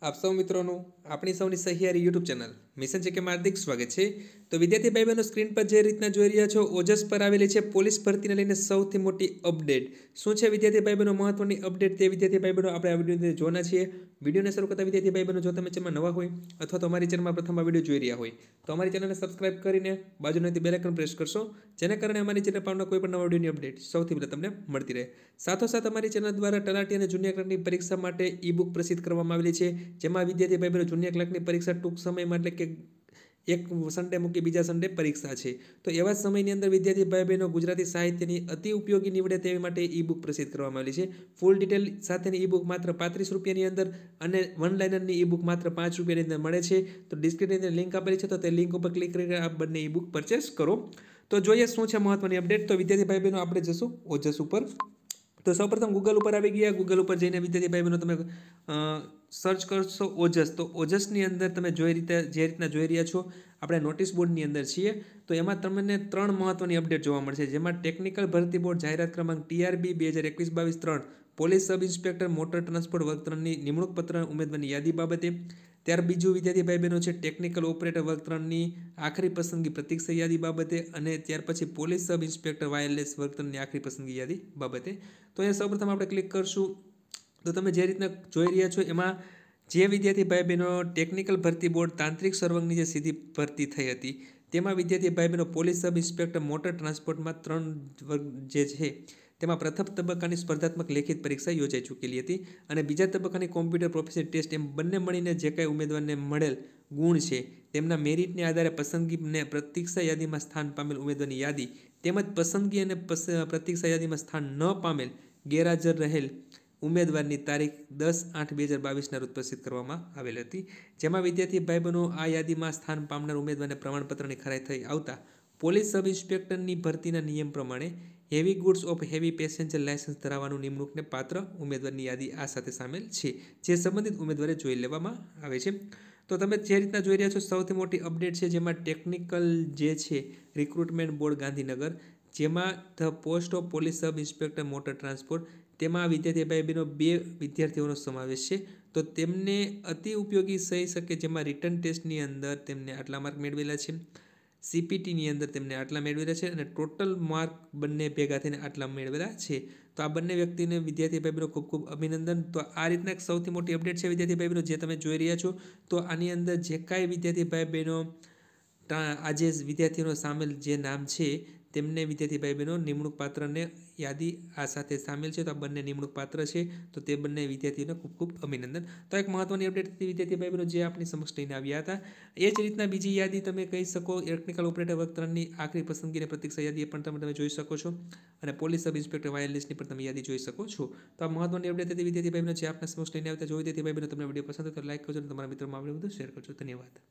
આપ સૌ મિત્રોનું આપણી સૌની સહિયારી યુટ્યુબ ચેનલ મિશન છે કે હાર્દિક સ્વાગત છે તો વિદ્યાર્થી ભાઈ બહેનો સ્ક્રીન પર જે રીતના જોઈ રહ્યા છો ઓજસ પર આવેલી છે પોલીસ ભરતીને લઈને સૌથી મોટી અપડેટ શું છે વિદ્યાર્થી ભાઈ બહેનો મહત્વની અપડેટ તે વિદ્યાર્થી ભાઈ બહેનો આપણે આ વિડીયો જોવાના છીએ વિડીયોને શરૂ કરતા વિદ્યાર્થી ભાઈ બહેનો જો તમે ચેનલમાં નવા હોય અથવા તો અમારી ચેનલમાં પ્રથમ આ વિડીયો જોઈ રહ્યા હોય તો અમારી ચેનલને સબસ્ક્રાઇબ કરીને બાજુનાથી બેલેકન પ્રેસ કરશો જેના કારણે અમારી ચેનલ પરના કોઈ પણ નવા વિડીયોની અપડેટ સૌથી પહેલાં તમને મળતી રહે સાથોસાથ અમારી ચેનલ દ્વારા તલાટી અને જુનિયર ક્લાર્કની પરીક્ષા માટે ઈ બુક પ્રસિદ્ધ કરવામાં આવેલી છે જેમાં વિદ્યાર્થી ભાઈ બહેનો જુનિયર ક્લાર્કની પરીક્ષા ટૂંક સમયમાં એટલે કે એક સન્ડે મૂકી બીજા સન્ડે પરીક્ષા છે તો એવા સમયની અંદર વિદ્યાર્થી ભાઈ બહેનો ગુજરાતી સાહિત્યની અતિ ઉપયોગી નીવડે તેવી માટે ઈ બુક પ્રસિદ્ધ કરવામાં આવી છે ફૂલ ડિટેલ સાથેની ઈ બુક માત્ર પાંત્રીસ રૂપિયાની અંદર અને વન લાઇનરની ઈ બુક માત્ર પાંચ રૂપિયાની અંદર મળે છે તો ડિસ્ક્રિપ્શનની અંદર લિંક આપેલી છે તો તે લિંક ઉપર ક્લિક કરીને આ બંને ઈ બુક પરચેસ કરો તો જોઈએ શું છે મહત્વની અપડેટ તો વિદ્યાર્થી ભાઈ બહેનો આપણે જશું ઓજસ ઉપર તો સૌપ્રથમ ગૂગલ ઉપર આવી ગયા ગૂગલ ઉપર જઈને વિદ્યાર્થી ભાઈ બહેનો તમે સર્ચ કરશો ઓજસ તો ઓજસની અંદર તમે જોઈ રીતે જે રીતના જોઈ રહ્યા છો આપણે નોટિસ બોર્ડની અંદર છીએ તો એમાં તમને ત્રણ મહત્વની અપડેટ જોવા મળશે જેમાં ટેકનિકલ ભરતી બોર્ડ જાહેરાત ક્રમાંક ટીઆરબી બે હજાર એકવીસ બાવીસ ત્રણ police sub inspector motor transport વર્ગ ત્રણની નિમણૂક પત્ર ઉમેદવારની યાદી બાબતે ત્યાર બીજું વિદ્યાર્થી ભાઈ બહેનો છે ટેકનિકલ ઓપરેટર વર્ગ ત્રણની આખરી પસંદગી પ્રતિક્ષા યાદી બાબતે અને ત્યાર પછી પોલીસ સબ ઇન્સ્પેક્ટર વાયરલેસ વર્ગ ત્રણની આખરી પસંદગી યાદી બાબતે તો અહીંયા સૌપ્રથમ આપણે ક્લિક કરશું તો તમે જે રીતના જોઈ રહ્યા છો એમાં જે વિદ્યાર્થી ભાઈ બહેનો ટેકનિકલ ભરતી બોર્ડ તાંત્રિક સર્વંગની જે સીધી ભરતી થઈ હતી તેમાં વિદ્યાર્થી ભાઈ બહેનો પોલીસ સબ ઇન્સ્પેક્ટર મોટર ટ્રાન્સપોર્ટમાં ત્રણ વર્ગ જે છે તેમાં પ્રથમ તબક્કાની સ્પર્ધાત્મક લેખિત પરીક્ષા યોજાઈ ચૂકેલી હતી અને બીજા તબક્કાની કોમ્પ્યુટર પ્રોફેસર ટેસ્ટ એમ બંને મળીને જે કાંઈ ઉમેદવારને મળેલ ગુણ છે તેમના મેરિટને આધારે પસંદગીને પ્રતીક્ષા યાદીમાં સ્થાન પામેલ ઉમેદવારની યાદી તેમજ પસંદગી અને પ્રતીક્ષા યાદીમાં સ્થાન ન પામેલ ગેરહાજર રહેલ ઉમેદવારની તારીખ દસ આઠ બે હજાર બાવીસના રોજ પ્રસિદ્ધ કરવામાં આવેલ હતી જેમાં વિદ્યાર્થી ભાઈબંધો આ યાદીમાં સ્થાન પામનાર ઉમેદવારને પ્રમાણપત્રની ખરાઈ થઈ આવતા પોલીસ સબ ઇન્સ્પેક્ટરની ભરતીના નિયમ પ્રમાણે heavy goods of heavy passenger licence ધરાવવાનું નિમણૂકને પાત્ર ઉમેદવારની યાદી આ સાથે સામેલ છે જે સંબંધિત ઉમેદવારે જોઈ લેવામાં આવે છે તો તમે જે રીતના જોઈ રહ્યા છો સૌથી મોટી અપડેટ છે જેમાં ટેકનિકલ જે છે રિક્રુટમેન્ટ બોર્ડ ગાંધીનગર જેમાં the post of police sub inspector motor transport તેમાં વિદ્યાર્થી ભાઈ બહેનો બે વિદ્યાર્થીઓનો સમાવેશ છે તો તેમને અતિ ઉપયોગી થઈ શકે જેમાં રિટર્ન ટેસ્ટની અંદર તેમને આટલા માર્ક મેળવેલા છે સીપીટીની અંદર તેમને આટલા મેળવેલા છે અને ટોટલ માર્ક બંને ભેગા થઈને આટલા મેળવેલા છે તો આ બંને વ્યક્તિને વિદ્યાર્થી ભાઈ બહેનો ખૂબ ખૂબ અભિનંદન તો આ રીતના એક સૌથી મોટી અપડેટ છે વિદ્યાર્થી ભાઈ બહેનો જે તમે જોઈ રહ્યા છો તો આની અંદર જે કાંઈ વિદ્યાર્થી ભાઈ બહેનો આજે વિદ્યાર્થીઓનો સામેલ જે નામ છે તેમને વિદ્યાર્થી ભાઈ બહેનો નિમણૂક પાત્રને યાદી આ સાથે સામેલ છે તો આ બંને નિમણૂક પાત્ર છે તો તે બંને વિદ્યાર્થીઓને ખૂબ ખૂબ અભિનંદન તો એક મહત્ત્વની અપડેટ હતી વિદ્યાર્થી ભાઈ બહેનો જે આપણી સમક્ષ લઈને આવ્યા હતા એ જ રીતના બીજી યાદી તમે કહી શકો ઇલેક્ટ્રિકલ ઓપરેટર વર્ગ ત્રણની આખરી પસંદગીની પ્રતિક્ષા યાદી પણ તમે તમે જોઈ શકો છો અને પોલીસ સબ ઇન્સ્પેક્ટર વાયરલેસની પણ તમે યાદી જોઈ શકો છો તો આ મહત્વની અપડેટ હતી વિદ્યાર્થી ભાઈ બહેનો જે આપણા સમક્ષ લઈને આવતા જો વિદ્યાર્થી ભાઈ બહેનો તમને વિડીયો પસંદ તો લાઈક કરજો અને તમારા મિત્રોમાં આવડે બધું શેર કરજો ધન્યવાદ